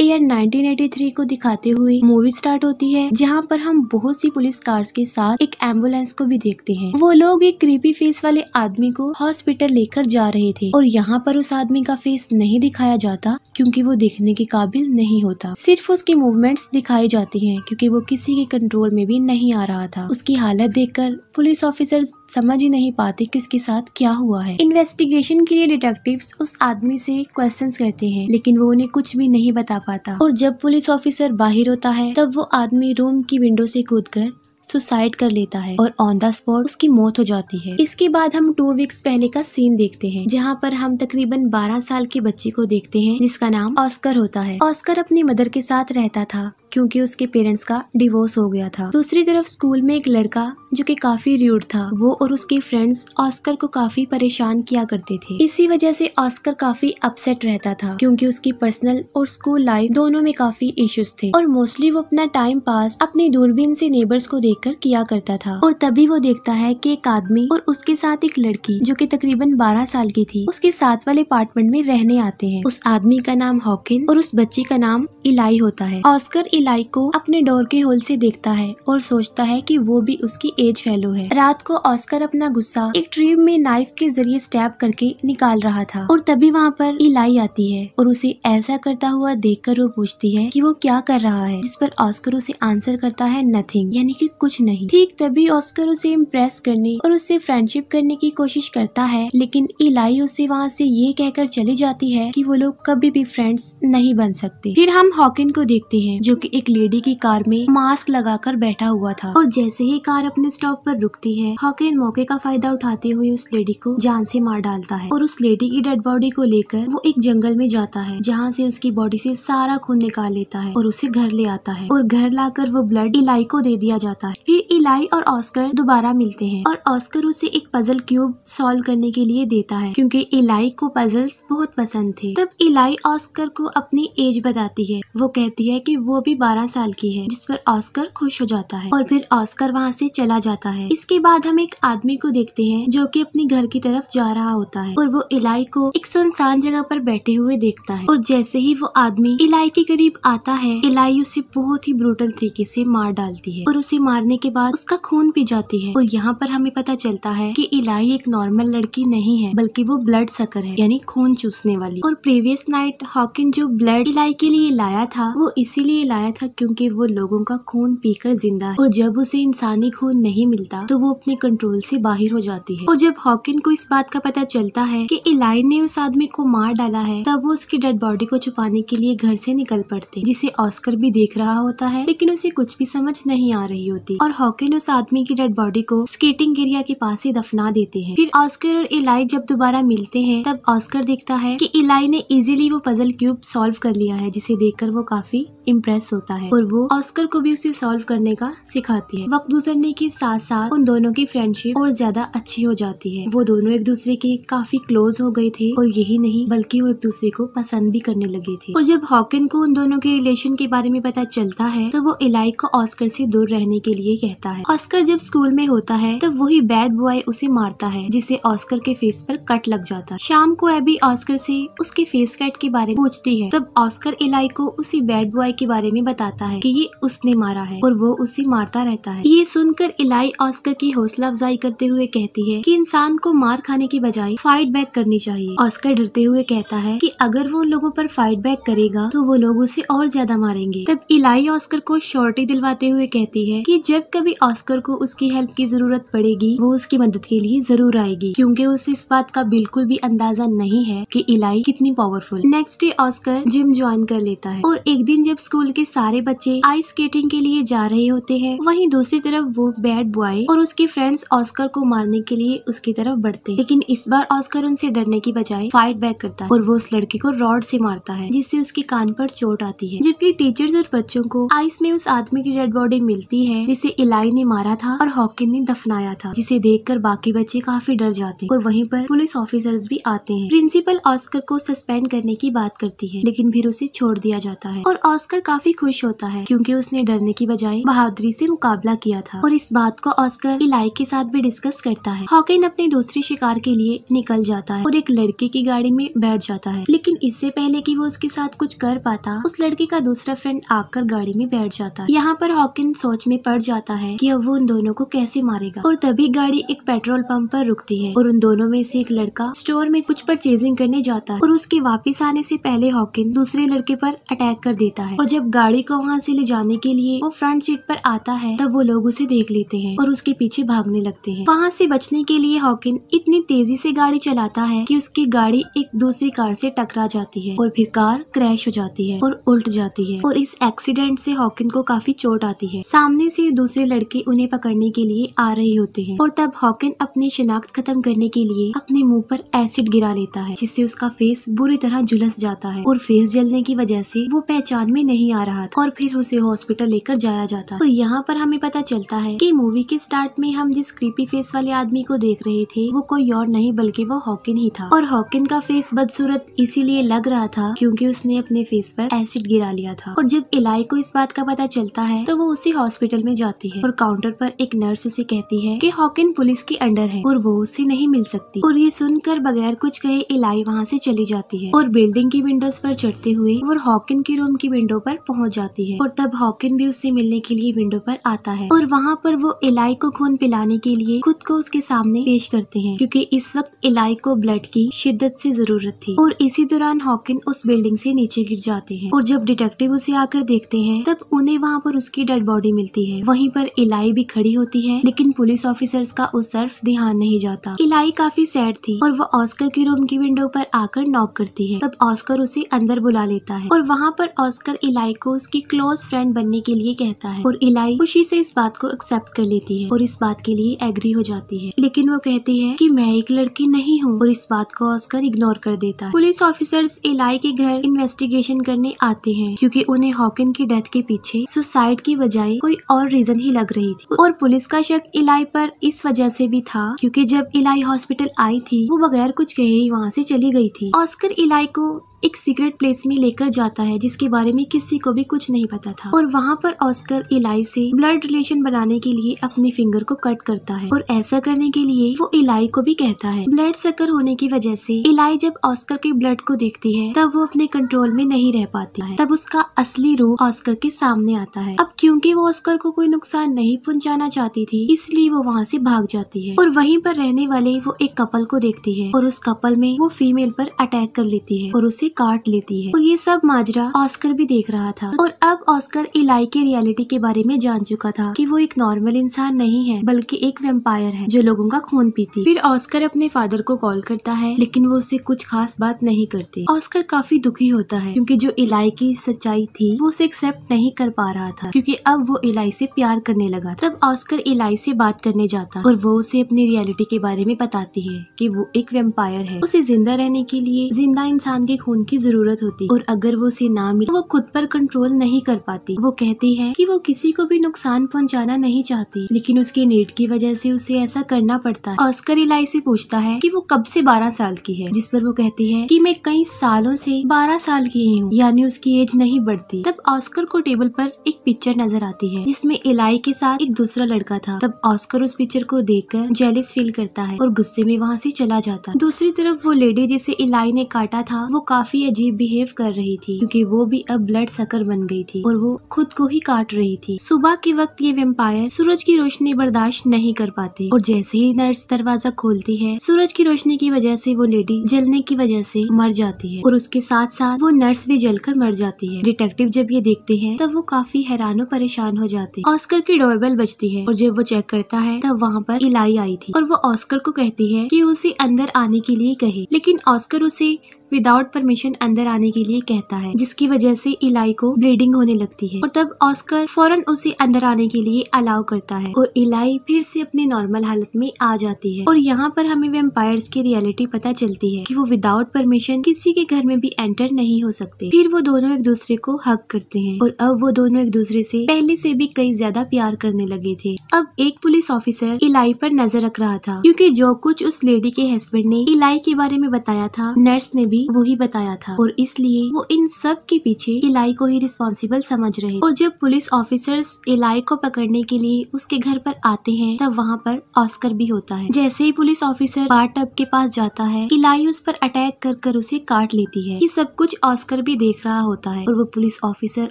year 1983 को दिखाते हुए मूवी स्टार्ट होती है जहाँ पर हम बहुत सी पुलिस कार्स के साथ एक एम्बुलेंस को भी देखते हैं वो लोग एक क्रीपी फेस वाले आदमी को हॉस्पिटल लेकर जा रहे थे और यहाँ पर उस आदमी का फेस नहीं दिखाया जाता क्योंकि वो देखने के काबिल नहीं होता सिर्फ उसकी मूवमेंट्स दिखाई जाती है क्योंकि वो किसी के कंट्रोल में भी नहीं आ रहा था उसकी हालत कर पुलिस ऑफिसर समझ ही नहीं पाते की उसके साथ क्या हुआ है इन्वेस्टिगेशन के लिए डिटेक्टिव उस आदमी से क्वेश्चन करते हैं लेकिन वो उन्हें कुछ भी नहीं बता पाता और जब पुलिस ऑफिसर बाहर होता है तब वो आदमी रूम की विंडो से कर सुसाइड कर लेता है और ऑन द स्पॉट उसकी मौत हो जाती है इसके बाद हम टू वीक्स पहले का सीन देखते हैं जहाँ पर हम तकरीबन 12 साल के बच्चे को देखते हैं जिसका नाम ऑस्कर होता है ऑस्कर अपनी मदर के साथ रहता था क्योंकि उसके पेरेंट्स का डिवोर्स हो गया था दूसरी तरफ स्कूल में एक लड़का जो कि काफी र्यूड था वो और उसके फ्रेंड्स ऑस्कर को काफी परेशान किया करते थे इसी वजह से ऑस्कर काफी अपसेट रहता था क्योंकि उसकी पर्सनल और स्कूल लाइफ दोनों में काफी इश्यूज थे और मोस्टली वो अपना टाइम पास अपनी दूरबीन से नेबर्स को देख किया करता था और तभी वो देखता है की एक आदमी और उसके साथ एक लड़की जो की तकरीबन बारह साल की थी उसके साथ वाले अपार्टमेंट में रहने आते हैं उस आदमी का नाम हॉकिन और उस बच्ची का नाम इलाई होता है ऑस्कर इलाई को अपने डोर के होल से देखता है और सोचता है कि वो भी उसकी एज फेलो है रात को ऑस्कर अपना गुस्सा एक ट्री में नाइफ के जरिए स्टैप करके निकाल रहा था और तभी वहाँ पर इलाई आती है और उसे ऐसा करता हुआ कर वो पूछती है की वो क्या कर रहा है जिस पर ऑस्कर उसे आंसर करता है नथिंग यानी की कुछ नहीं ठीक तभी ऑस्कर उसे इम्प्रेस करने और उससे फ्रेंडशिप करने की कोशिश करता है लेकिन इलाई उसे वहाँ से ये कहकर चली जाती है कि वो लोग कभी भी फ्रेंड्स नहीं बन सकते फिर हम हॉकिन को देखते हैं जो कि कि एक लेडी की कार में मास्क लगाकर बैठा हुआ था और जैसे ही कार अपने स्टॉप पर रुकती है हॉकिन मौके का फायदा उठाते हुए उस लेडी को जान से मार डालता है और उस लेडी की डेड बॉडी को लेकर वो एक जंगल में जाता है जहाँ से उसकी बॉडी से सारा खून निकाल लेता है और उसे घर ले आता है और घर लाकर वो ब्लड इलाई को दे दिया जाता है फिर इलाई और ऑस्कर दोबारा मिलते हैं और ऑस्कर उसे एक पजल क्यूब सॉल्व करने के लिए देता है क्योंकि इलाई को पजल्स बहुत पसंद थे तब इलाई ऑस्कर को अपनी एज बताती है वो कहती है कि वो भी बारह साल की है जिस पर ऑस्कर खुश हो जाता है और फिर ऑस्कर वहाँ से चला जाता है इसके बाद हम एक आदमी को देखते हैं जो कि अपने घर की तरफ जा रहा होता है और वो इलाई को एक सुनसान जगह पर बैठे हुए देखता है और जैसे ही वो आदमी इलाई के करीब आता है इलाई उसे बहुत ही ब्रूटल तरीके से मार डालती है और उसे मारने के बाद उसका खून पी जाती है और यहाँ पर हमें पता चलता है की इलाई एक नॉर्मल लड़की नहीं है बल्कि वो ब्लड सकर है यानी खून चूसने वाली और प्रीवियस नाइट हॉकिन जो ब्लड इलाई के लिए लाया था वो इसीलिए लाया बनाया था क्योंकि वो लोगों का खून पीकर जिंदा है और जब उसे इंसानी खून नहीं मिलता तो वो अपने कंट्रोल से बाहर हो जाती है और जब हॉकिन को इस बात का पता चलता है कि इलाइन ने उस आदमी को मार डाला है तब वो उसकी डेड बॉडी को छुपाने के लिए घर से निकल पड़ते जिसे ऑस्कर भी देख रहा होता है लेकिन उसे कुछ भी समझ नहीं आ रही होती और हॉकिन उस आदमी की डेड बॉडी को स्केटिंग एरिया के पास ही दफना देते हैं फिर ऑस्कर और इलाई जब दोबारा मिलते हैं तब ऑस्कर देखता है कि इलाई ने इजीली वो पजल क्यूब सॉल्व कर लिया है जिसे देखकर वो काफी इम्प्रेस हो होता है और वो ऑस्कर को भी उसे सॉल्व करने का सिखाती है वक्त गुजरने के साथ साथ उन दोनों की फ्रेंडशिप और ज्यादा अच्छी हो जाती है वो दोनों एक दूसरे के काफी क्लोज हो गए थे और यही नहीं बल्कि वो एक दूसरे को पसंद भी करने लगे थे और जब हॉकिन को उन दोनों के रिलेशन के बारे में पता चलता है तो वो इलाई को ऑस्कर से दूर रहने के लिए कहता है ऑस्कर जब स्कूल में होता है तो वही बैड बॉय उसे मारता है जिसे ऑस्कर के फेस पर कट लग जाता है शाम को एबी ऑस्कर से उसके फेस कट के बारे में पूछती है तब ऑस्कर इलाई को उसी बैड बॉय के बारे में बताता है कि ये उसने मारा है और वो उसे मारता रहता है ये सुनकर इलाई ऑस्कर की हौसला अफजाई करते हुए कहती है कि इंसान को मार खाने की बजाय फाइट बैक करनी चाहिए ऑस्कर डरते हुए कहता है कि अगर वो उन लोगों पर फाइट बैक करेगा तो वो लोग उसे और ज्यादा मारेंगे तब इलाई ऑस्कर को शॉर्टी दिलवाते हुए कहती है कि जब कभी ऑस्कर को उसकी हेल्प की जरूरत पड़ेगी वो उसकी मदद के लिए जरूर आएगी क्योंकि उसे इस बात का बिल्कुल भी अंदाजा नहीं है कि इलाई कितनी powerful next day Oscar gym join कर लेता है और एक दिन जब स्कूल के सारे बच्चे आइस स्केटिंग के लिए जा रहे होते हैं वही दूसरी तरफ वो बैड बॉय और उसके फ्रेंड्स ऑस्कर को मारने के लिए उसकी तरफ बढ़ते लेकिन इस बार ऑस्कर उनसे डरने की बजाय फाइट बैक करता है और वो उस लड़की को रॉड से मारता है जिससे उसके कान पर चोट आती है जबकि टीचर्स और बच्चों को आइस में उस आदमी की डेड बॉडी मिलती है जिसे इलाई ने मारा था और हॉकिन ने दफनाया था जिसे कर बाकी बच्चे काफी डर जाते हैं और वहीं पर पुलिस ऑफिसर्स भी आते हैं प्रिंसिपल ऑस्कर को सस्पेंड करने की बात करती है लेकिन फिर उसे छोड़ दिया जाता है और ऑस्कर काफी खुश होता है क्योंकि उसने डरने की बजाय बहादुरी से मुकाबला किया था और इस बात को ऑस्कर इलाई के साथ भी डिस्कस करता है हॉकिन अपने दूसरे शिकार के लिए निकल जाता है और एक लड़के की गाड़ी में बैठ जाता है लेकिन इससे पहले की वो उसके साथ कुछ कर पाता उस लड़के का दूसरा फ्रेंड आकर गाड़ी में बैठ जाता है यहाँ पर हॉकिन सोच में पड़ जाता है की अब वो उन दोनों को कैसे मारेगा और तभी गाड़ी एक पेट्रोल पंप पर रुकती है और उन दोनों में से एक लड़का स्टोर में कुछ परचेजिंग करने जाता है और उसके वापस आने से पहले हॉकिन दूसरे लड़के पर अटैक कर देता है और जब गाड़ी गाड़ी को वहाँ से ले जाने के लिए वो फ्रंट सीट पर आता है तब वो लोग उसे देख लेते हैं और उसके पीछे भागने लगते हैं वहाँ से बचने के लिए हॉकिन इतनी तेजी से गाड़ी चलाता है कि उसकी गाड़ी एक दूसरी कार से टकरा जाती है और फिर कार क्रैश हो जाती है और उल्ट जाती है और इस एक्सीडेंट से हॉकिन को काफी चोट आती है सामने से दूसरे लड़के उन्हें पकड़ने के लिए आ रहे होते हैं और तब हॉकिन अपनी शिनाख्त खत्म करने के लिए अपने मुंह पर एसिड गिरा लेता है जिससे उसका फेस बुरी तरह झुलस जाता है और फेस जलने की वजह से वो पहचान में नहीं आ रहा रहा था और फिर उसे हॉस्पिटल लेकर जाया जाता तो यहाँ पर हमें पता चलता है की मूवी के स्टार्ट में हम जिस क्रीपी फेस वाले आदमी को देख रहे थे वो कोई और नहीं बल्कि वो हॉकिन ही था और हॉकिन का फेस बदसूरत इसीलिए लग रहा था क्योंकि उसने अपने फेस पर एसिड गिरा लिया था और जब इलाई को इस बात का पता चलता है तो वो उसी हॉस्पिटल में जाती है और काउंटर पर एक नर्स उसे कहती है कि हॉकिन पुलिस के अंडर है और वो उसे नहीं मिल सकती और ये सुनकर बगैर कुछ कहे इलाई वहाँ से चली जाती है और बिल्डिंग की विंडोज पर चढ़ते हुए वो हॉकिन की रूम की विंडो पर पहुंच जाती है और तब हॉकिन भी उससे मिलने के लिए विंडो पर आता है और वहाँ पर वो इलाई को खून पिलाने के लिए खुद को उसके सामने पेश करते हैं क्योंकि इस वक्त इलाई को ब्लड की शिद्दत से जरूरत थी और इसी दौरान हॉकिन उस बिल्डिंग से नीचे गिर जाते हैं और जब डिटेक्टिव उसे आकर देखते हैं तब उन्हें वहाँ पर उसकी डेड बॉडी मिलती है वहीं पर इलाई भी खड़ी होती है लेकिन पुलिस ऑफिसर्स का उस तरफ ध्यान नहीं जाता इलाई काफी सैड थी और वो ऑस्कर के रूम की विंडो पर आकर नॉक करती है तब ऑस्कर उसे अंदर बुला लेता है और वहाँ पर ऑस्कर इलाई को उसकी क्लोज फ्रेंड बनने के लिए कहता है और इलाई खुशी से इस बात को एक्सेप्ट कर लेती है और इस बात के लिए एग्री हो जाती है लेकिन वो कहती है कि मैं एक लड़की नहीं हूँ और इस बात को ऑस्कर इग्नोर कर देता है पुलिस ऑफिसर्स इलाई के घर इन्वेस्टिगेशन करने आते हैं क्योंकि उन्हें हॉकिन की डेथ के पीछे सुसाइड की बजाय कोई और रीजन ही लग रही थी और पुलिस का शक इलाई पर इस वजह से भी था क्योंकि जब इलाई हॉस्पिटल आई थी वो बगैर कुछ कहे ही वहाँ से चली गई थी ऑस्कर इलाई को एक सीक्रेट प्लेस में लेकर जाता है जिसके बारे में किसी को भी कुछ नहीं पता था और वहाँ पर ऑस्कर इलाई से ब्लड रिलेशन बनाने के लिए अपने फिंगर को कट करता है और ऐसा करने के लिए वो इलाई को भी कहता है ब्लड सकर होने की वजह से इलाई जब ऑस्कर के ब्लड को देखती है तब वो अपने कंट्रोल में नहीं रह पाती है तब उसका असली रूप ऑस्कर के सामने आता है अब क्यूँकी वो ऑस्कर को कोई नुकसान नहीं पहुँचाना चाहती थी इसलिए वो वहाँ से भाग जाती है और वहीं पर रहने वाले वो एक कपल को देखती है और उस कपल में वो फीमेल पर अटैक कर लेती है और उसे काट लेती है और ये सब माजरा ऑस्कर भी देख रहा था और अब ऑस्कर इलाई के रियलिटी के बारे में जान चुका था कि वो एक नॉर्मल इंसान नहीं है बल्कि एक वेम्पायर है जो लोगों का खून पीती फिर ऑस्कर अपने फादर को कॉल करता है लेकिन वो उसे कुछ खास बात नहीं करते ऑस्कर काफी दुखी होता है क्योंकि जो इलाई की सच्चाई थी वो उसे एक्सेप्ट नहीं कर पा रहा था क्योंकि अब वो इलाई से प्यार करने लगा तब ऑस्कर इलाई से बात करने जाता और वो उसे अपनी रियलिटी के बारे में बताती है कि वो एक वेम्पायर है उसे जिंदा रहने के लिए जिंदा इंसान के खून की जरूरत होती और अगर वो उसे ना मिले तो वो खुद पर कंट्रोल कंट्रोल नहीं कर पाती वो कहती है कि वो किसी को भी नुकसान पहुंचाना नहीं चाहती लेकिन उसकी नीड की वजह से उसे ऐसा करना पड़ता है ऑस्कर इलाई से पूछता है कि वो कब से 12 साल की है जिस पर वो कहती है कि मैं कई सालों से 12 साल की ही हूँ यानी उसकी एज नहीं बढ़ती तब ऑस्कर को टेबल पर एक पिक्चर नजर आती है जिसमे इलाई के साथ एक दूसरा लड़का था तब ऑस्कर उस पिक्चर को देख जेलिस फील करता है और गुस्से में वहाँ से चला जाता दूसरी तरफ वो लेडी जिसे इलाई ने काटा था वो काफी अजीब बिहेव कर रही थी क्यूँकी वो भी अब ब्लड सकर बन गई थी और वो खुद को ही काट रही थी सुबह के वक्त ये वेम्पायर सूरज की रोशनी बर्दाश्त नहीं कर पाते और जैसे ही नर्स दरवाजा खोलती है सूरज की रोशनी की वजह से वो लेडी जलने की वजह से मर जाती है और उसके साथ साथ वो नर्स भी जलकर मर जाती है डिटेक्टिव जब ये देखते हैं तब वो काफी हैरान और परेशान हो जाते ऑस्कर की डोरबेल बजती है और जब वो चेक करता है तब वहाँ पर इलाई आई थी और वो ऑस्कर को कहती है कि उसे अंदर आने के लिए कहे लेकिन ऑस्कर उसे विदाउट परमिशन अंदर आने के लिए कहता है जिसकी वजह से इलाई को ब्लीडिंग होने लगती है और तब ऑस्कर फौरन उसे अंदर आने के लिए अलाउ करता है और इलाई फिर से अपनी नॉर्मल हालत में आ जाती है और यहाँ पर हमें वेम्पायर की रियलिटी पता चलती है की वो विदाउट परमिशन किसी के घर में भी एंटर नहीं हो सकते फिर वो दोनों एक दूसरे को हक करते हैं और अब वो दोनों एक दूसरे से पहले से भी कई ज्यादा प्यार करने लगे थे अब एक पुलिस ऑफिसर इलाई पर नजर रख रहा था क्योंकि जो कुछ उस लेडी के हस्बैंड ने इलाई के बारे में बताया था नर्स ने भी भी वही बताया था और इसलिए वो इन सब के पीछे इलाई को ही रिस्पॉन्सिबल समझ रहे और जब पुलिस ऑफिसर्स इलाई को पकड़ने के लिए उसके घर पर आते हैं तब वहाँ पर ऑस्कर भी होता है जैसे ही पुलिस ऑफिसर बार के पास जाता है इलाई उस पर अटैक कर कर उसे काट लेती है ये सब कुछ ऑस्कर भी देख रहा होता है और वो पुलिस ऑफिसर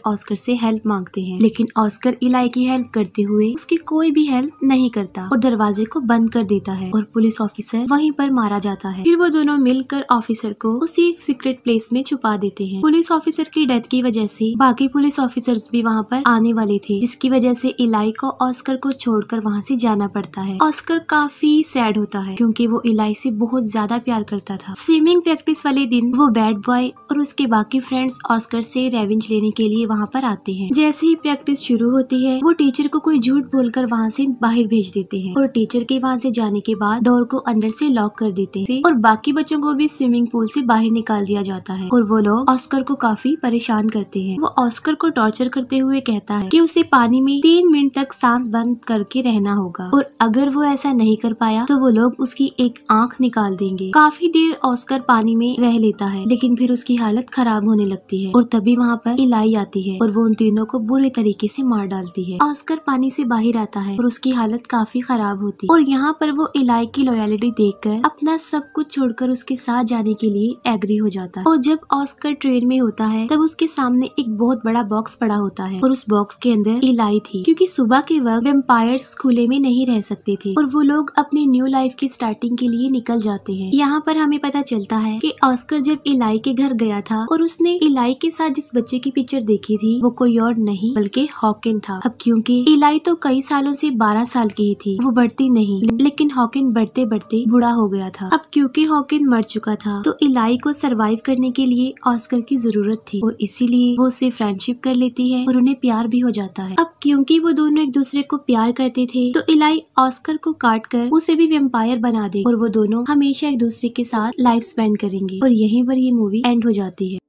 ऑस्कर से हेल्प मांगते हैं लेकिन ऑस्कर इलाई की हेल्प करते हुए उसकी कोई भी हेल्प नहीं करता और दरवाजे को बंद कर देता है और पुलिस ऑफिसर वहीं पर मारा जाता है फिर वो दोनों मिलकर ऑफिसर को उस किसी सीक्रेट प्लेस में छुपा देते हैं पुलिस ऑफिसर की डेथ की वजह से बाकी पुलिस ऑफिसर्स भी वहाँ पर आने वाले थे जिसकी वजह से इलाई को ऑस्कर को छोड़कर वहाँ से जाना पड़ता है ऑस्कर काफी सैड होता है क्योंकि वो इलाई से बहुत ज्यादा प्यार करता था स्विमिंग प्रैक्टिस वाले दिन वो बैड बॉय और उसके बाकी फ्रेंड्स ऑस्कर से रेवेंज लेने के लिए वहाँ पर आते हैं जैसे ही प्रैक्टिस शुरू होती है वो टीचर को कोई झूठ बोलकर वहाँ से बाहर भेज देते हैं और टीचर के वहाँ से जाने के बाद डोर को अंदर से लॉक कर देते हैं और बाकी बच्चों को भी स्विमिंग पूल से बाहर बाहर निकाल दिया जाता है और वो लोग ऑस्कर को काफी परेशान करते हैं वो ऑस्कर को टॉर्चर करते हुए कहता है कि उसे पानी में तीन मिनट तक सांस बंद करके रहना होगा और अगर वो ऐसा नहीं कर पाया तो वो लोग उसकी एक आंख निकाल देंगे काफी देर ऑस्कर पानी में रह लेता है लेकिन फिर उसकी हालत खराब होने लगती है और तभी वहाँ पर इलाई आती है और वो उन तीनों को बुरे तरीके से मार डालती है ऑस्कर पानी से बाहर आता है और उसकी हालत काफी खराब होती है और यहाँ पर वो इलाई की लॉयलिटी देख अपना सब कुछ छोड़कर उसके साथ जाने के लिए एग्री हो जाता है और जब ऑस्कर ट्रेन में होता है तब उसके सामने एक बहुत बड़ा बॉक्स पड़ा होता है और उस बॉक्स के अंदर इलाई थी क्योंकि सुबह के वक्त वेम्पायर्स खुले में नहीं रह सकते थे और वो लोग अपनी न्यू लाइफ की स्टार्टिंग के लिए निकल जाते हैं यहाँ पर हमें पता चलता है की ऑस्कर जब इलाई के घर गया था और उसने इलाई के साथ जिस बच्चे की पिक्चर देखी थी वो कोई और नहीं बल्कि हॉकिन था अब क्योंकि इलाई तो कई सालों से 12 साल की ही थी वो बढ़ती नहीं लेकिन हॉकिन बढ़ते बढ़ते बुरा हो गया था अब क्योंकि हॉकिन मर चुका था तो इलाई को को सरवाइव करने के लिए ऑस्कर की जरूरत थी और इसीलिए वो उससे फ्रेंडशिप कर लेती है और उन्हें प्यार भी हो जाता है अब क्योंकि वो दोनों एक दूसरे को प्यार करते थे तो इलाई ऑस्कर को काट कर उसे भी वेम्पायर बना दे और वो दोनों हमेशा एक दूसरे के साथ लाइफ स्पेंड करेंगे और यही पर ये मूवी एंड हो जाती है